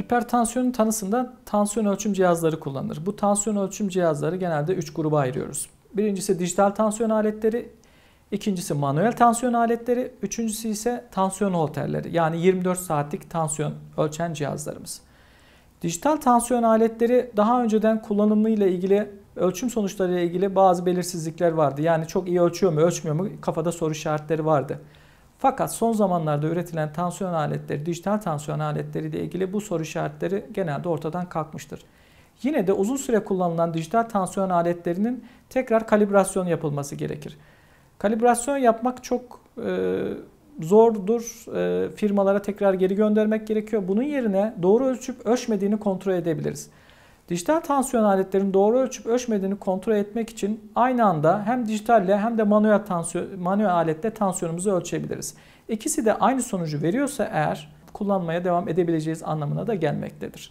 Hipertansiyonun tanısında tansiyon ölçüm cihazları kullanılır. Bu tansiyon ölçüm cihazları genelde 3 gruba ayırıyoruz. Birincisi dijital tansiyon aletleri, ikincisi manuel tansiyon aletleri, üçüncüsü ise tansiyon holterleri yani 24 saatlik tansiyon ölçen cihazlarımız. Dijital tansiyon aletleri daha önceden kullanımıyla ilgili ölçüm sonuçlarıyla ilgili bazı belirsizlikler vardı. Yani çok iyi ölçüyor mu, ölçmüyor mu kafada soru işaretleri vardı. Fakat son zamanlarda üretilen tansiyon aletleri, dijital tansiyon aletleri ile ilgili bu soru işaretleri genelde ortadan kalkmıştır. Yine de uzun süre kullanılan dijital tansiyon aletlerinin tekrar kalibrasyon yapılması gerekir. Kalibrasyon yapmak çok e, zordur. E, firmalara tekrar geri göndermek gerekiyor. Bunun yerine doğru ölçüp ölçmediğini kontrol edebiliriz. Dijital tansiyon aletlerin doğru ölçüp ölçmediğini kontrol etmek için aynı anda hem dijitalle hem de manuel, tansiyon, manuel aletle tansiyonumuzu ölçebiliriz. İkisi de aynı sonucu veriyorsa eğer kullanmaya devam edebileceğiz anlamına da gelmektedir.